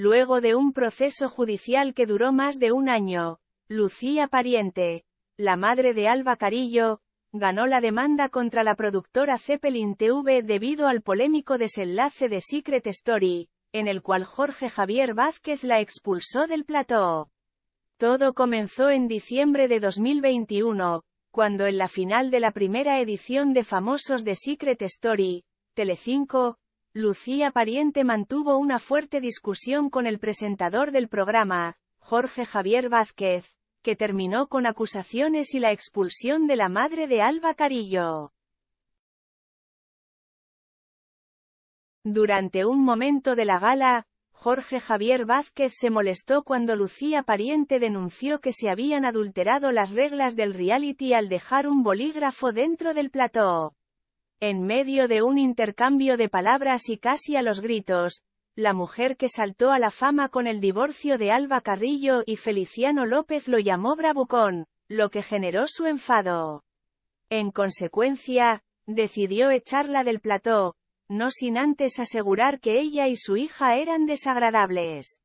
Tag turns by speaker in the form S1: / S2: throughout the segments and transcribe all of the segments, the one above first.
S1: Luego de un proceso judicial que duró más de un año, Lucía Pariente, la madre de Alba Carillo, ganó la demanda contra la productora Zeppelin TV debido al polémico desenlace de Secret Story, en el cual Jorge Javier Vázquez la expulsó del plató. Todo comenzó en diciembre de 2021, cuando en la final de la primera edición de Famosos de Secret Story, Telecinco, Lucía Pariente mantuvo una fuerte discusión con el presentador del programa, Jorge Javier Vázquez, que terminó con acusaciones y la expulsión de la madre de Alba Carillo. Durante un momento de la gala, Jorge Javier Vázquez se molestó cuando Lucía Pariente denunció que se habían adulterado las reglas del reality al dejar un bolígrafo dentro del plató. En medio de un intercambio de palabras y casi a los gritos, la mujer que saltó a la fama con el divorcio de Alba Carrillo y Feliciano López lo llamó Bravucón, lo que generó su enfado. En consecuencia, decidió echarla del plató, no sin antes asegurar que ella y su hija eran desagradables.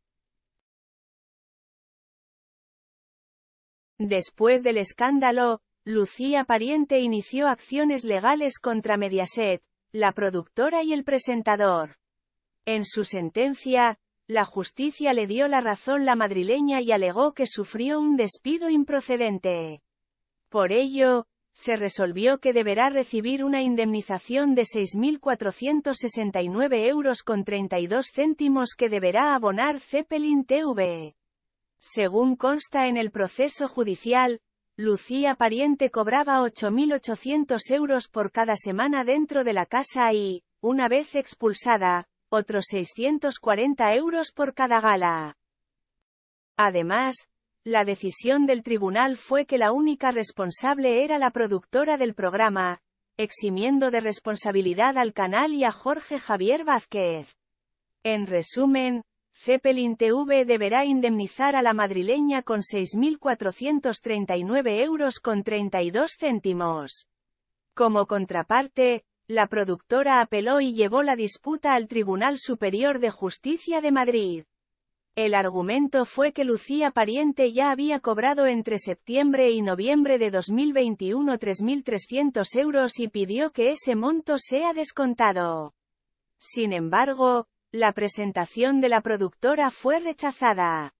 S1: Después del escándalo, Lucía Pariente inició acciones legales contra Mediaset, la productora y el presentador. En su sentencia, la justicia le dio la razón la madrileña y alegó que sufrió un despido improcedente. Por ello, se resolvió que deberá recibir una indemnización de 6.469 euros con 32 céntimos que deberá abonar Zeppelin TV. Según consta en el proceso judicial, Lucía Pariente cobraba 8.800 euros por cada semana dentro de la casa y, una vez expulsada, otros 640 euros por cada gala. Además, la decisión del tribunal fue que la única responsable era la productora del programa, eximiendo de responsabilidad al canal y a Jorge Javier Vázquez. En resumen, Zeppelin TV deberá indemnizar a la madrileña con 6.439 euros con 32 céntimos. Como contraparte, la productora apeló y llevó la disputa al Tribunal Superior de Justicia de Madrid. El argumento fue que Lucía Pariente ya había cobrado entre septiembre y noviembre de 2021 3.300 euros y pidió que ese monto sea descontado. Sin embargo, la presentación de la productora fue rechazada.